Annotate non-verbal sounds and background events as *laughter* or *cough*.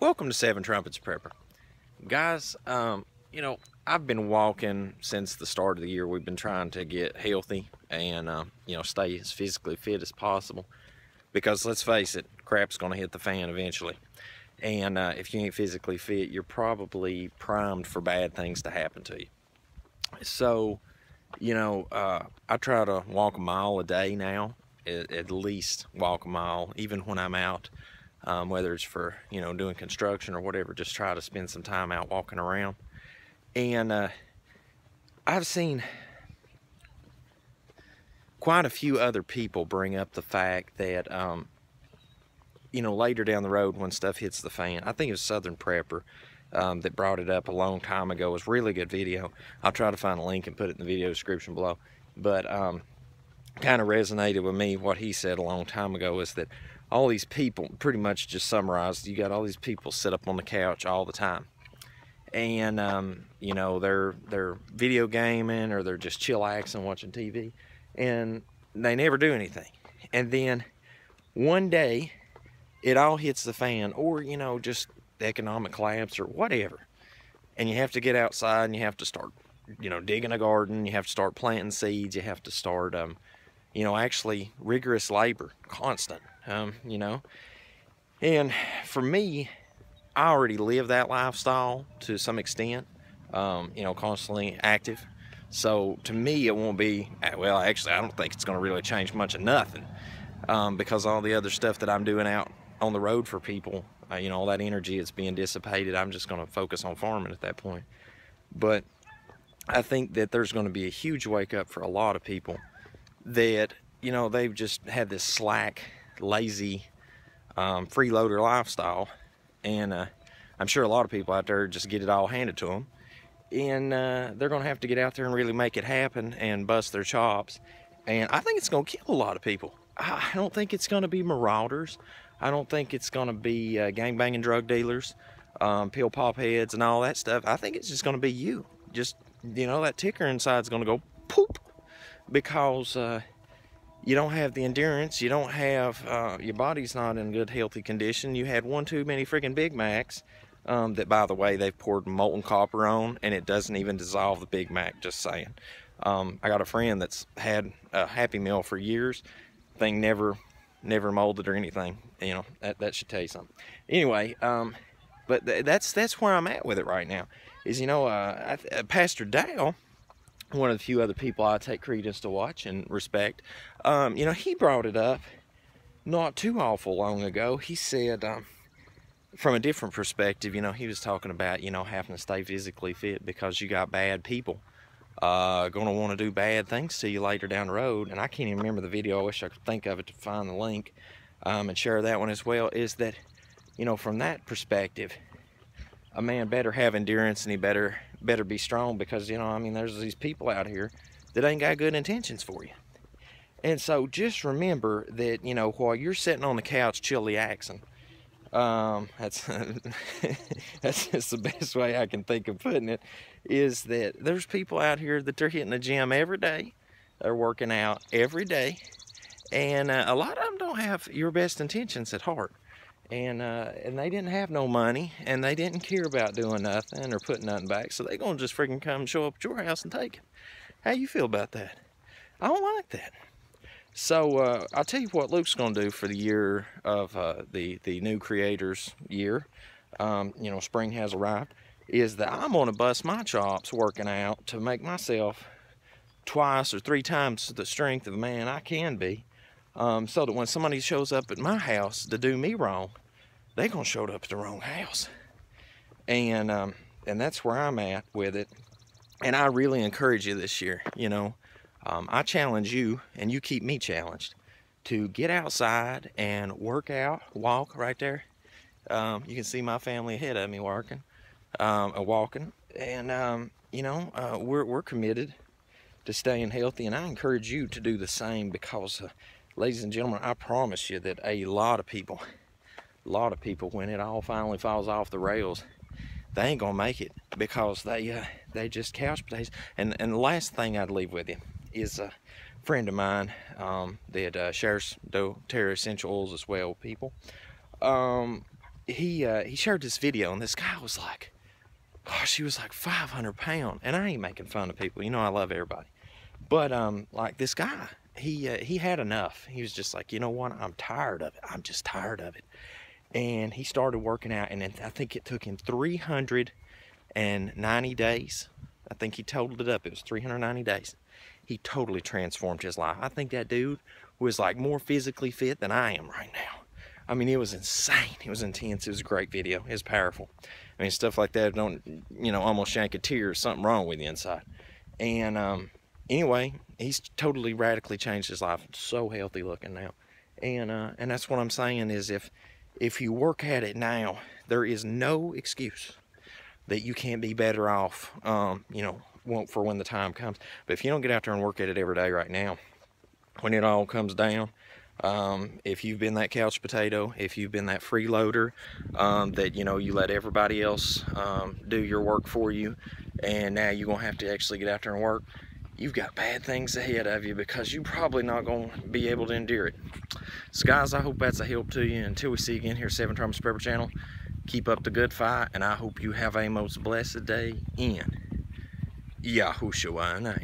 Welcome to Seven Trumpets Prepper. Guys, um, you know, I've been walking since the start of the year. We've been trying to get healthy and, uh, you know, stay as physically fit as possible. Because let's face it, crap's going to hit the fan eventually. And uh, if you ain't physically fit, you're probably primed for bad things to happen to you. So, you know, uh, I try to walk a mile a day now at, least walk a mile, even when I'm out, um, whether it's for, you know, doing construction or whatever, just try to spend some time out walking around. And uh, I've seen quite a few other people bring up the fact that, um, you know, later down the road when stuff hits the fan, I think it was Southern Prepper um, that brought it up a long time ago. It was really good video. I'll try to find a link and put it in the video description below. But um, kind of resonated with me what he said a long time ago is that all these people pretty much just summarized you got all these people sit up on the couch all the time and um, you know they're they're video gaming or they're just chillaxing watching tv and they never do anything and then one day it all hits the fan or you know just economic collapse or whatever and you have to get outside and you have to start you know digging a garden you have to start planting seeds you have to start um, you know, actually rigorous labor, constant, um, you know. And for me, I already live that lifestyle to some extent, um, you know, constantly active. So to me, it won't be, eh, well, actually, I don't think it's going to really change much of nothing um, because all the other stuff that I'm doing out on the road for people, uh, you know, all that energy is being dissipated. I'm just going to focus on farming at that point. But I think that there's going to be a huge wake up for a lot of people that you know they've just had this slack, lazy, um, freeloader lifestyle, and uh, I'm sure a lot of people out there just get it all handed to them, and uh, they're gonna have to get out there and really make it happen and bust their chops, and I think it's gonna kill a lot of people. I don't think it's gonna be marauders. I don't think it's gonna be uh, gang banging drug dealers, um, pill pop heads, and all that stuff. I think it's just gonna be you. Just you know that ticker inside's gonna go poop because uh, you don't have the endurance, you don't have, uh, your body's not in good healthy condition. You had one too many freaking Big Macs um, that, by the way, they've poured molten copper on and it doesn't even dissolve the Big Mac, just saying. Um, I got a friend that's had a Happy Meal for years. Thing never, never molded or anything. You know, that, that should tell you something. Anyway, um, but th that's that's where I'm at with it right now. Is, you know, uh, I, uh, Pastor Dale one of the few other people I take credence to watch and respect, um, you know, he brought it up not too awful long ago. He said, um, from a different perspective, you know, he was talking about, you know, having to stay physically fit because you got bad people uh, going to want to do bad things to you later down the road. And I can't even remember the video. I wish I could think of it to find the link um, and share that one as well. Is that, you know, from that perspective, a man better have endurance and he better better be strong because you know I mean there's these people out here that ain't got good intentions for you. And so just remember that you know while you're sitting on the couch chilly axing, um, *laughs* that's that's just the best way I can think of putting it is that there's people out here that they're hitting the gym every day, they're working out every day, and uh, a lot of them don't have your best intentions at heart and uh, and they didn't have no money, and they didn't care about doing nothing or putting nothing back, so they gonna just freaking come show up at your house and take it. How you feel about that? I don't like that. So uh, I'll tell you what Luke's gonna do for the year of uh, the the new creators year. Um, you know, spring has arrived. Is that I'm gonna bust my chops working out to make myself twice or three times the strength of a man I can be um, so that when somebody shows up at my house to do me wrong, they're gonna show up at the wrong house. And um, and that's where I'm at with it. And I really encourage you this year. You know, um, I challenge you, and you keep me challenged to get outside and work out, walk right there. Um, you can see my family ahead of me working, um, uh, walking, and um, you know uh, we're we're committed to staying healthy, and I encourage you to do the same because. Uh, ladies and gentlemen, I promise you that a lot of people, a *laughs* lot of people, when it all finally falls off the rails, they ain't gonna make it because they uh, they just couch potatoes. And and the last thing I'd leave with you is a friend of mine um, that uh, shares doTERRA essential oils as well. People, um, he uh, he shared this video, and this guy was like, "Oh, she was like 500 pound." And I ain't making fun of people. You know, I love everybody, but um, like this guy he uh, he had enough. He was just like, you know what? I'm tired of it. I'm just tired of it. And he started working out, and I think it took him 390 days. I think he totaled it up. It was 390 days. He totally transformed his life. I think that dude was like more physically fit than I am right now. I mean, it was insane. It was intense. It was a great video. It was powerful. I mean, stuff like that don't, you know, almost shank a tear. Something wrong with the inside. And um, anyway, he's totally radically changed his life. So healthy looking now. And uh, and that's what I'm saying is if if you work at it now, there is no excuse that you can't be better off. Um, you know, for when the time comes. But if you don't get out there and work at it every day right now, when it all comes down, um, if you've been that couch potato, if you've been that freeloader, um, that you know you let everybody else um, do your work for you, and now you're gonna have to actually get out there and work you've got bad things ahead of you because you're probably not going to be able to endure it. So guys, I hope that's a help to you. Until we see you again here at Seven Terms Prepper Channel, keep up the good fight, and I hope you have a most blessed day in Yahushua name.